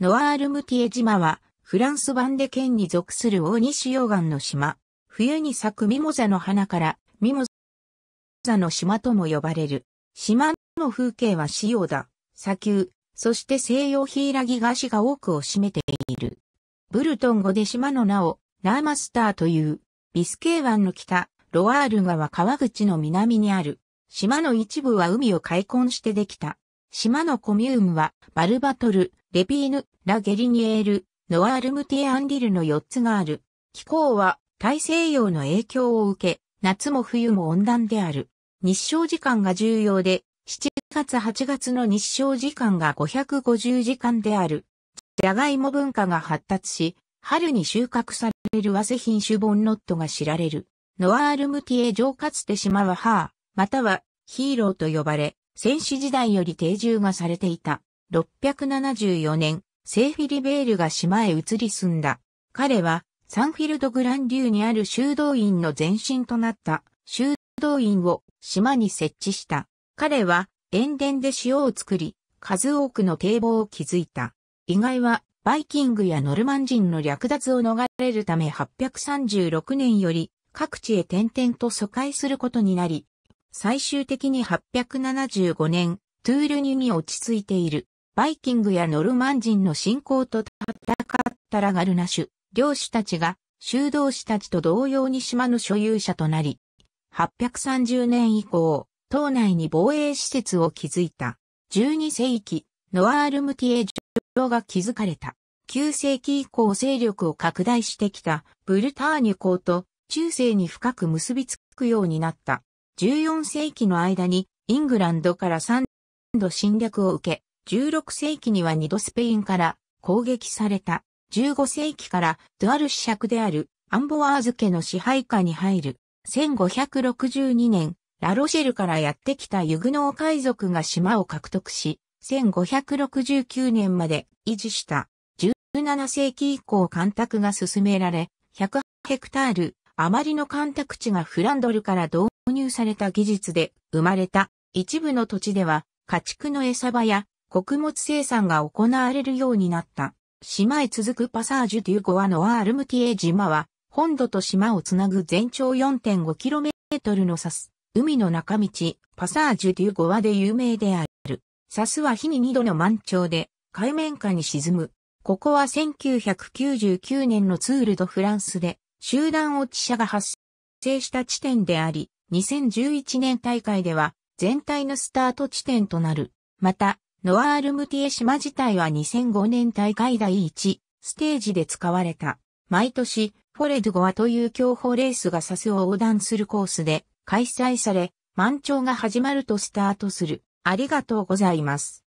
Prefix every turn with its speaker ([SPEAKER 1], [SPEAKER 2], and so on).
[SPEAKER 1] ノアールムティエ島は、フランス版で県に属する大西洋岸の島。冬に咲くミモザの花から、ミモザの島とも呼ばれる。島の風景は塩だ、砂丘、そして西洋ヒイラギ菓子が多くを占めている。ブルトン語で島の名を、ラーマスターという、ビスケー湾の北、ロワール川川口の南にある。島の一部は海を開墾してできた。島のコミュームは、バルバトル、レピーヌ、ラ・ゲリニエール、ノアール・ムティエ・アンディルの4つがある。気候は大西洋の影響を受け、夏も冬も温暖である。日照時間が重要で、7月8月の日照時間が550時間である。ジャガイモ文化が発達し、春に収穫される和製品種ボンノットが知られる。ノアール・ムティエ上かつて島はハー、またはヒーローと呼ばれ、戦士時代より定住がされていた。6 7 4年、セーフィリベールが島へ移り住んだ。彼は、サンフィルド・グランデューにある修道院の前身となった修道院を島に設置した。彼は塩田で塩を作り、数多くの堤防を築いた。意外はバイキングやノルマン人の略奪を逃れるため836年より各地へ転々と疎開することになり、最終的に875年、トゥールニに落ち着いている。バイキングやノルマン人の信仰と戦ったラガルナシュ、領主たちが修道士たちと同様に島の所有者となり、830年以降、島内に防衛施設を築いた。12世紀、ノアールムティエ城が築かれた。9世紀以降勢力を拡大してきたブルターニュ港と中世に深く結びつくようになった。14世紀の間にイングランドから3度侵略を受け、16世紀には2度スペインから攻撃された。15世紀からドゥアル子爵であるアンボワーズ家の支配下に入る。1562年、ラロシェルからやってきたユグノー海賊が島を獲得し、1569年まで維持した。17世紀以降干拓が進められ、100ヘクタール余りの干拓地がフランドルから導入された技術で生まれた一部の土地では家畜の餌場や穀物生産が行われるようになった。島へ続くパサージュ・デュゴアのアールムティエ島は、本土と島をつなぐ全長 4.5km のサス、海の中道、パサージュ・デュゴアで有名である。サスは日に2度の満潮で、海面下に沈む。ここは1999年のツール・ド・フランスで、集団落ち者が発生した地点であり、2011年大会では、全体のスタート地点となる。また、ノアールムティエ島自体は2005年大会第1ステージで使われた。毎年、フォレドゴアという競歩レースがサスを横断するコースで開催され、満潮が始まるとスタートする。ありがとうございます。